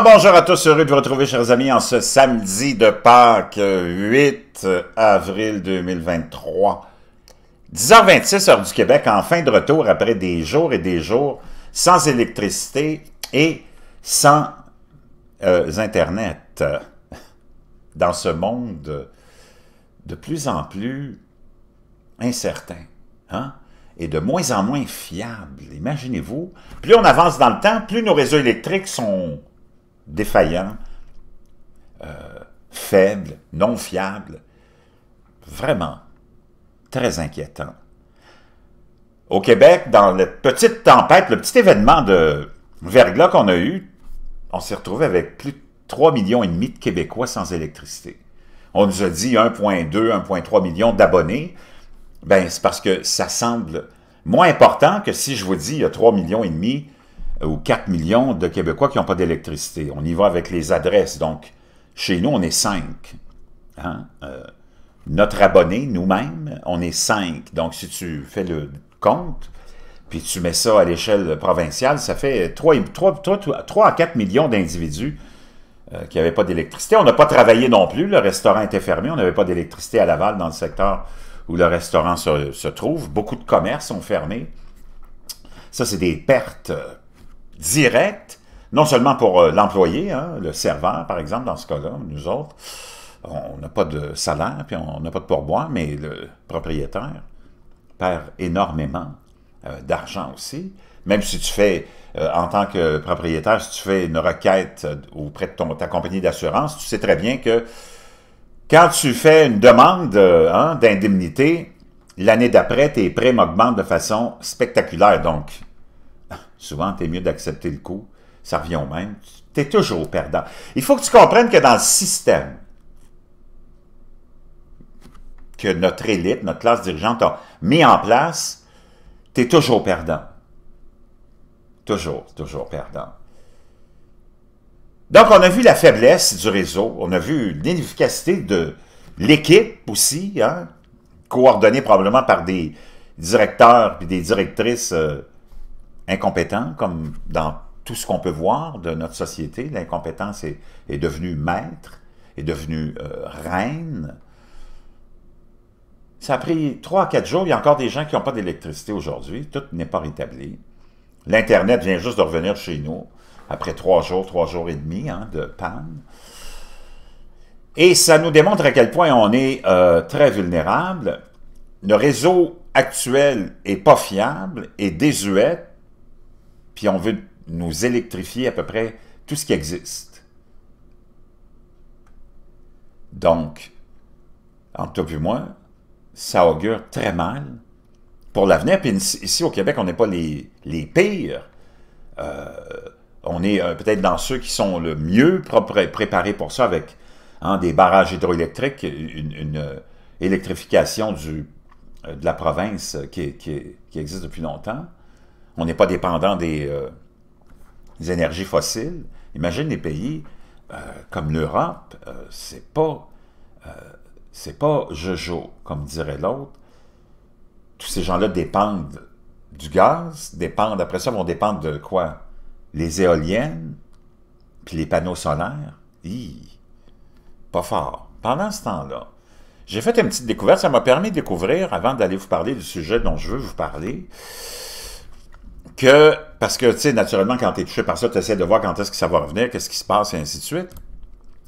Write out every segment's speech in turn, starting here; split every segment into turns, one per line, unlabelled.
bonjour à tous, heureux de vous retrouver chers amis en ce samedi de Pâques 8 avril 2023. 10h26 heure du Québec, en fin de retour après des jours et des jours sans électricité et sans euh, Internet. Dans ce monde de plus en plus incertain hein, et de moins en moins fiable. Imaginez-vous, plus on avance dans le temps, plus nos réseaux électriques sont défaillant, euh, faible, non fiable. Vraiment très inquiétant. Au Québec, dans la petite tempête, le petit événement de verglas qu'on a eu, on s'est retrouvé avec plus de 3,5 millions et demi de Québécois sans électricité. On nous a dit 1,2, 1,3 millions d'abonnés. Ben, c'est parce que ça semble moins important que si je vous dis il y a 3 millions et demi euh, ou 4 millions de Québécois qui n'ont pas d'électricité. On y va avec les adresses. Donc, chez nous, on est 5. Hein. Euh, notre abonné, nous-mêmes, on est 5. Donc, si tu fais le compte, puis tu mets ça à l'échelle provinciale, ça fait 3, 3, à 4 millions d'individus euh, qui n'avaient pas d'électricité. On n'a pas travaillé non plus, le restaurant était fermé, on n'avait pas d'électricité à Laval dans le secteur où le restaurant se, se trouve. Beaucoup de commerces ont fermé. Ça, c'est des pertes direct, non seulement pour euh, l'employé, hein, le serveur, par exemple, dans ce cas-là, nous autres, on n'a pas de salaire, puis on n'a pas de pourboire, mais le propriétaire perd énormément euh, d'argent aussi. Même si tu fais, euh, en tant que propriétaire, si tu fais une requête auprès de ta compagnie d'assurance, tu sais très bien que quand tu fais une demande hein, d'indemnité, l'année d'après, tes primes augmentent de façon spectaculaire. Donc, Souvent, tu es mieux d'accepter le coup. Ça revient au même. Tu es toujours perdant. Il faut que tu comprennes que dans le système, que notre élite, notre classe dirigeante a mis en place, tu es toujours perdant. Toujours, toujours perdant. Donc, on a vu la faiblesse du réseau, on a vu l'inefficacité de l'équipe aussi, hein, coordonnée probablement par des directeurs et des directrices euh, incompétent, comme dans tout ce qu'on peut voir de notre société, l'incompétence est, devenue maître, est devenue euh, reine. Ça a pris trois, à quatre jours, il y a encore des gens qui n'ont pas d'électricité aujourd'hui, tout n'est pas rétabli. L'Internet vient juste de revenir chez nous, après trois jours, trois jours et demi hein, de panne. Et ça nous démontre à quel point on est euh, très vulnérable. Le réseau actuel n'est pas fiable, est désuet, puis on veut nous électrifier à peu près tout ce qui existe. Donc, entre tout et moi, ça augure très mal pour l'avenir. Puis ici au Québec, on n'est pas les, pires. Euh, on est euh, peut-être dans ceux qui sont le mieux préparés pour ça avec hein, des barrages hydroélectriques, une, euh, électrification de la province qui existe depuis longtemps. On n'est pas dépendant euh, des, énergies fossiles. Imagine les pays euh, comme l'Europe, euh, c'est pas c'est pas jojo, comme dirait l'autre. Tous ces gens-là dépendent du gaz, dépendent, après ça, vont dépendre de quoi? Les éoliennes, puis les panneaux solaires. Hi, pas fort. Pendant ce temps-là, j'ai fait une petite découverte, ça m'a permis de découvrir, avant d'aller vous parler du sujet dont je veux vous parler, parce que, tu sais, naturellement, quand tu es touché par ça, tu essaies de voir quand est-ce que ça va revenir, qu'est-ce qui se passe, et ainsi de suite.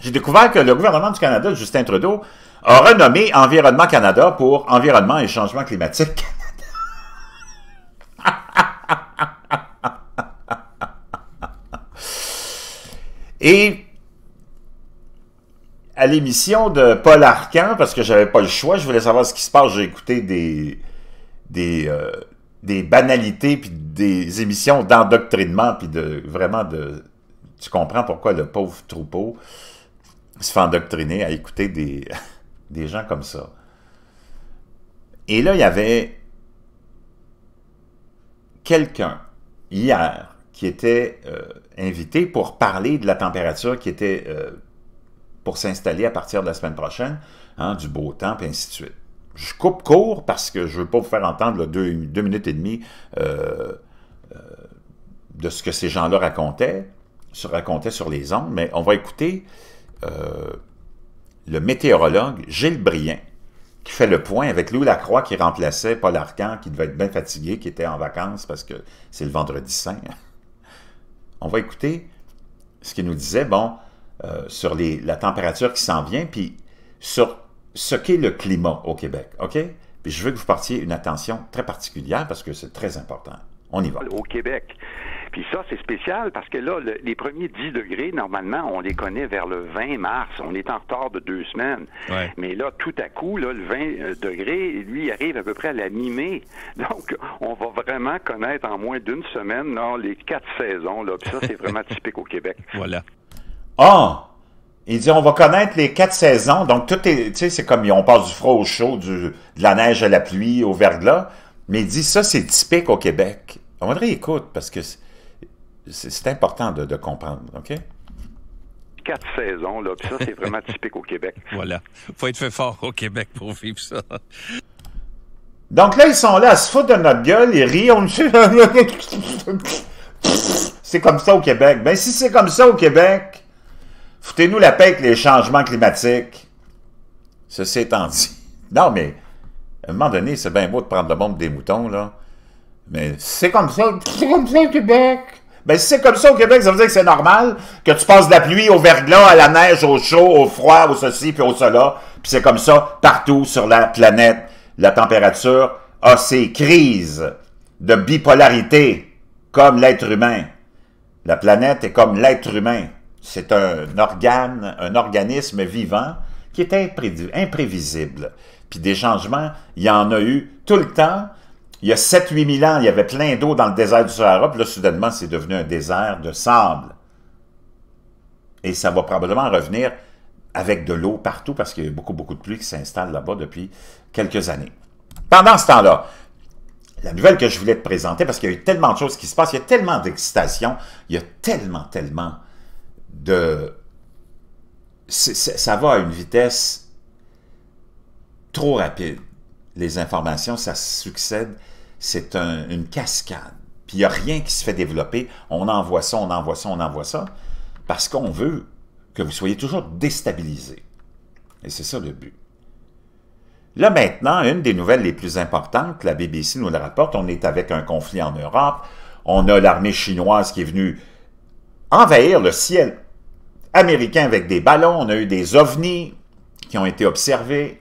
J'ai découvert que le gouvernement du Canada, Justin Trudeau, a renommé Environnement Canada pour Environnement et Changement climatique. Canada. et à l'émission de Paul Arcan, parce que j'avais pas le choix, je voulais savoir ce qui se passe, j'ai écouté des, des, euh, des banalités, puis des émissions d'endoctrinement, puis de vraiment de... Tu comprends pourquoi le pauvre troupeau se fait endoctriner à écouter des, des gens comme ça. Et là, il y avait quelqu'un hier qui était euh, invité pour parler de la température qui était euh, pour s'installer à partir de la semaine prochaine, hein, du beau temps, puis ainsi de suite je coupe court parce que je ne veux pas vous faire entendre deux, minutes et demie euh, euh, de ce que ces gens-là racontaient, se racontaient sur les ondes, mais on va écouter euh, le météorologue Gilles Brien, qui fait le point avec Louis Lacroix qui remplaçait Paul Arcan, qui devait être bien fatigué, qui était en vacances parce que c'est le vendredi saint. On va écouter ce qu'il nous disait, bon, sur les, la température qui s'en vient, puis sur ce qu'est le climat au Québec, OK? Puis je veux que vous partiez une attention très particulière parce que c'est très important. On y va. Au Québec. Puis ça, c'est spécial parce que là, les premiers 10 degrés, normalement, on les connaît vers le 20 mars. On est en retard de deux semaines. Mais là, tout à coup, le 20 euh, degrés, lui, arrive à peu près à la mi-mai. Donc, on va vraiment connaître en moins d'une semaine les quatre saisons. Là. Puis ça, c'est vraiment typique au Québec. Voilà. Ah! Il dit, on va connaître les quatre saisons. Donc, tout est, tu sais, c'est comme, on passe du froid au chaud, du, de la neige à la pluie, au verglas. Mais il dit, ça, c'est typique au Québec. On dirait, écoute, parce que c'est important de, comprendre, OK? Quatre saisons, là, puis ça, c'est vraiment typique au Québec. Voilà. Faut être fait fort au Québec pour vivre ça. Donc là, ils sont là à se foutre de notre gueule, ils rient, on... c'est comme ça au Québec. Ben, si c'est comme ça au Québec, Foutez-nous la paix avec les changements climatiques. Ceci étant dit. Non, mais à un moment donné, c'est bien beau de prendre le monde des moutons, là. Mais c'est comme ça, c'est comme ça au Québec. Ben, si c'est comme ça au Québec, ça veut dire que c'est normal que tu passes de la pluie au verglas, à la neige, au chaud, au froid, au ceci, puis au cela. Puis c'est comme ça partout sur la planète. La température a ses crises de bipolarité, comme l'être humain. La planète est comme l'être humain c'est un organe, un organisme vivant qui est imprévisible. Puis des changements, il y en a eu tout le temps. Il y a 7-8 000 ans, il y avait plein d'eau dans le désert du Sahara, puis là, soudainement, c'est devenu un désert de sable. Et ça va probablement revenir avec de l'eau partout, parce qu'il y a beaucoup, beaucoup de pluie qui s'installe là-bas depuis quelques années. Pendant ce temps-là, la nouvelle que je voulais te présenter, parce qu'il y a eu tellement de choses qui se passent, il y a tellement d'excitation, il y a tellement, tellement de... Ça va à une vitesse trop rapide. Les informations, ça succède. C'est une cascade. Puis il n'y a rien qui se fait développer. On envoie ça, on envoie ça, on envoie ça. Parce qu'on veut que vous soyez toujours déstabilisés. Et c'est ça le but. Là maintenant, une des nouvelles les plus importantes, la BBC nous le rapporte, on est avec un conflit en Europe, on a l'armée chinoise qui est venue envahir le ciel américains avec des ballons, on a eu des ovnis qui ont été observés.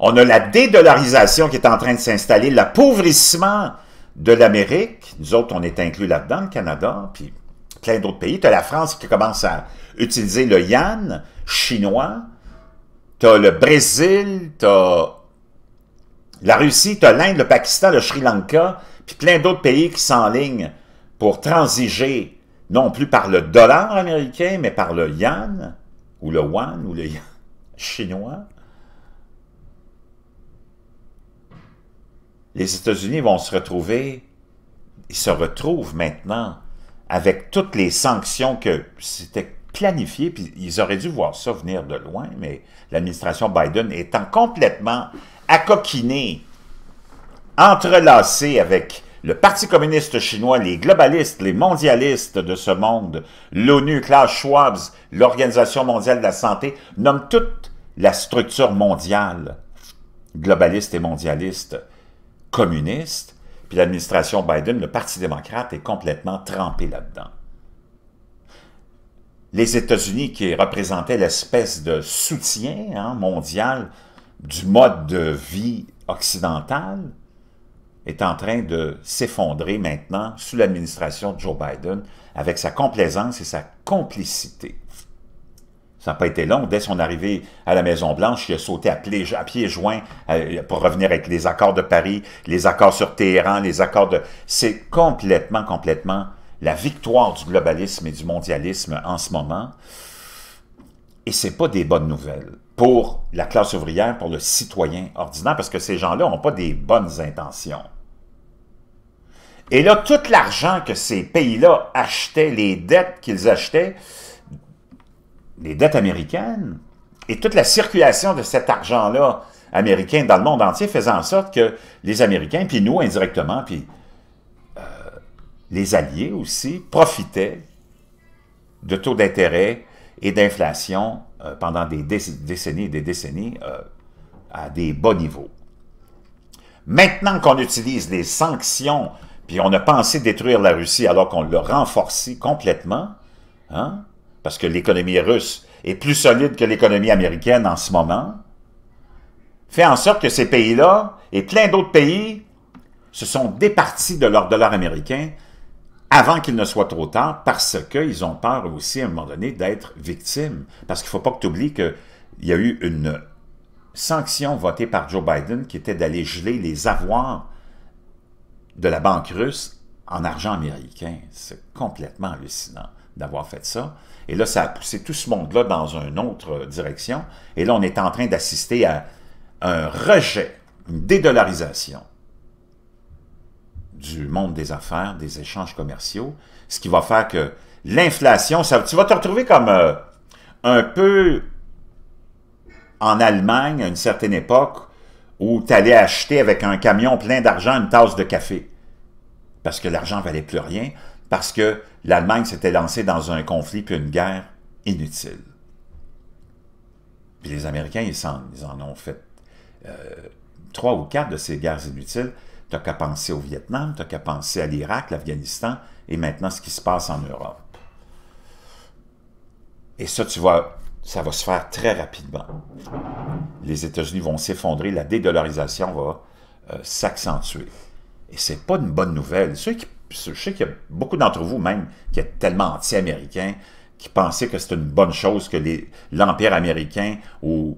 On a la dédollarisation qui est en train de s'installer, l'appauvrissement de l'Amérique. Nous autres, on est inclus là-dedans, le Canada, puis plein d'autres pays. Tu as la France qui commence à utiliser le yuan chinois. Tu as le Brésil, tu as la Russie, tu as l'Inde, le Pakistan, le Sri Lanka, puis plein d'autres pays qui s'enlignent pour transiger non plus par le dollar américain, mais par le yuan, ou le yuan, ou le yuan chinois. Les États-Unis vont se retrouver, ils se retrouvent maintenant avec toutes les sanctions que c'était planifié, puis ils auraient dû voir ça venir de loin, mais l'administration Biden étant complètement accoquinée, entrelacée avec le Parti communiste chinois, les globalistes, les mondialistes de ce monde, l'ONU, Klaus Schwab, l'Organisation mondiale de la santé, nomment toute la structure mondiale, globaliste et mondialiste, communiste, puis l'administration Biden, le Parti démocrate, est complètement trempé là-dedans. Les États-Unis, qui représentaient l'espèce de soutien hein, mondial du mode de vie occidental, est en train de s'effondrer maintenant sous l'administration de Joe Biden avec sa complaisance et sa complicité. Ça n'a pas été long. Dès son arrivée à la Maison-Blanche, il a sauté à, pieds, à joints euh, pour revenir avec les accords de Paris, les accords sur Téhéran, les accords de... C'est complètement, complètement la victoire du globalisme et du mondialisme en ce moment. Et ce n'est pas des bonnes nouvelles pour la classe ouvrière, pour le citoyen ordinaire, parce que ces gens-là n'ont pas des bonnes intentions. Et là, tout l'argent que ces pays-là achetaient, les dettes qu'ils achetaient, les dettes américaines, et toute la circulation de cet argent-là américain dans le monde entier faisait en sorte que les Américains, puis nous indirectement, puis euh, les Alliés aussi, profitaient de taux d'intérêt et d'inflation euh, pendant des décennies et des décennies euh, à des bas niveaux. Maintenant qu'on utilise des sanctions, puis on a pensé détruire la Russie alors qu'on l'a renforcée complètement, hein, parce que l'économie russe est plus solide que l'économie américaine en ce moment, fait en sorte que ces pays-là et plein d'autres pays se sont départis de leur dollar américain avant qu'il ne soit trop tard, parce qu'ils ont peur aussi, à un moment donné, d'être victimes. Parce qu'il ne faut pas que tu oublies qu'il y a eu une sanction votée par Joe Biden qui était d'aller geler les avoirs de la banque russe en argent américain. C'est complètement hallucinant d'avoir fait ça. Et là, ça a poussé tout ce monde-là dans une autre direction. Et là, on est en train d'assister à un rejet, une dédollarisation du monde des affaires, des échanges commerciaux, ce qui va faire que l'inflation, tu vas te retrouver comme euh, un peu en Allemagne à une certaine époque où tu allais acheter avec un camion plein d'argent une tasse de café parce que l'argent valait plus rien, parce que l'Allemagne s'était lancée dans un conflit puis une guerre inutile. Puis les Américains, ils, en, ont fait euh, trois ou quatre de ces guerres inutiles. T'as qu'à penser au Vietnam, t'as qu'à penser à l'Irak, l'Afghanistan, et maintenant ce qui se passe en Europe. Et ça, tu vois, ça va se faire très rapidement. Les États-Unis vont s'effondrer, la dédollarisation va euh, s'accentuer. Et c'est pas une bonne nouvelle. je sais qu'il y a beaucoup d'entre vous même qui êtes tellement anti-américains, qui pensaient que c'est une bonne chose que l'Empire américain euh,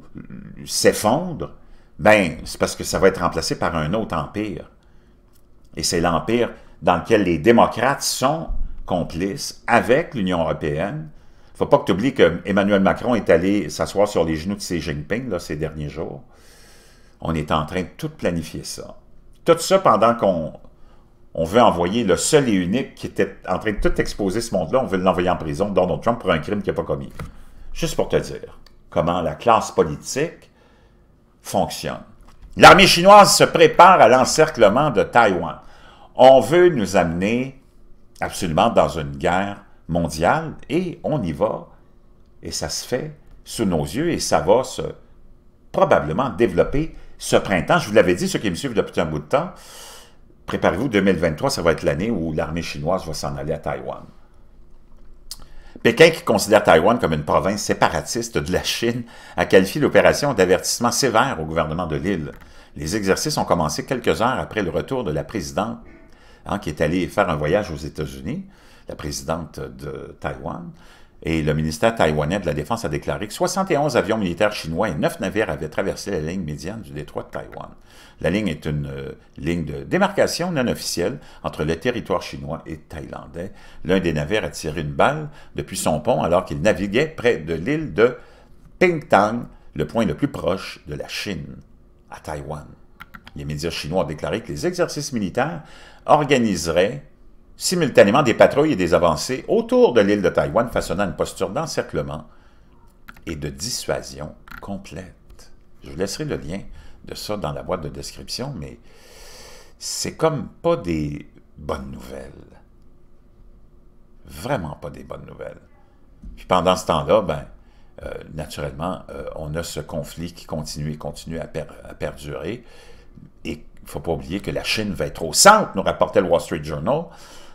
s'effondre, ben, c'est parce que ça va être remplacé par un autre empire. Et c'est l'empire dans lequel les démocrates sont complices avec l'Union européenne. Il ne faut pas que tu oublies qu'Emmanuel Macron est allé s'asseoir sur les genoux de Xi Jinping ces derniers jours. On est en train de tout planifier ça. Tout ça pendant qu'on on veut envoyer le seul et unique qui était en train de tout exposer ce monde-là, on veut l'envoyer en prison, Donald Trump, pour un crime qu'il n'a pas commis. Juste pour te dire comment la classe politique fonctionne. L'armée chinoise se prépare à l'encerclement de Taïwan. On veut nous amener absolument dans une guerre mondiale et on y va. Et ça se fait sous nos yeux et ça va se, probablement développer ce printemps. Je vous l'avais dit, ceux qui me suivent depuis un bout de temps, préparez-vous, 2023, ça va être l'année où l'armée chinoise va s'en aller à Taïwan. Pékin, qui considère Taïwan comme une province séparatiste de la Chine, a qualifié l'opération d'avertissement sévère au gouvernement de l'île. Les exercices ont commencé quelques heures après le retour de la présidente, hein, qui est allée faire un voyage aux États-Unis, la présidente de Taïwan, et le ministère taïwanais de la Défense a déclaré que 71 avions militaires chinois et 9 navires avaient traversé la ligne médiane du détroit de Taïwan. La ligne est une euh, ligne de démarcation non officielle entre le territoire chinois et thaïlandais. L'un des navires a tiré une balle depuis son pont alors qu'il naviguait près de l'île de Pingtang, le point le plus proche de la Chine, à Taïwan. Les médias chinois ont déclaré que les exercices militaires organiseraient simultanément des patrouilles et des avancées autour de l'île de Taïwan, façonnant une posture d'encerclement et de dissuasion complète. Je vous laisserai le lien de ça dans la boîte de description, mais c'est comme pas des bonnes nouvelles. Vraiment pas des bonnes nouvelles. pendant ce temps-là, ben, euh, naturellement, euh, on a ce conflit qui continue et continue à, à perdurer. Et il ne faut pas oublier que la Chine va être au centre, nous rapportait le Wall Street Journal,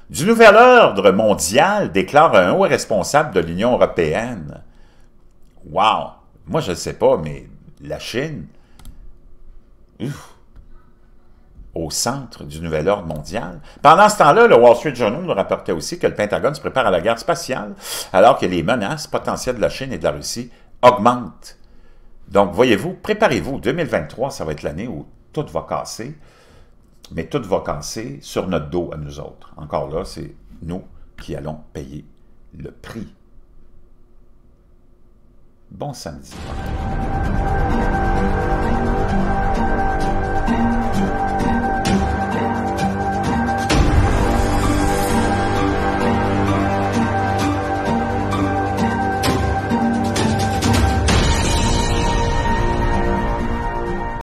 du nouvel ordre mondial, déclare un haut responsable de l'Union européenne. Wow! Moi, je ne sais pas, mais la Chine, au centre du nouvel ordre mondial. Pendant ce temps-là, le Wall Street Journal nous rapportait aussi que le Pentagone se prépare à la guerre spatiale, alors que les menaces potentielles de la Chine et de la Russie augmentent. Donc, voyez-vous, préparez-vous. 2023, ça va être l'année où tout va casser mais tout va casser sur notre dos à nous autres. Encore là, c'est nous qui allons payer le prix. Bon samedi.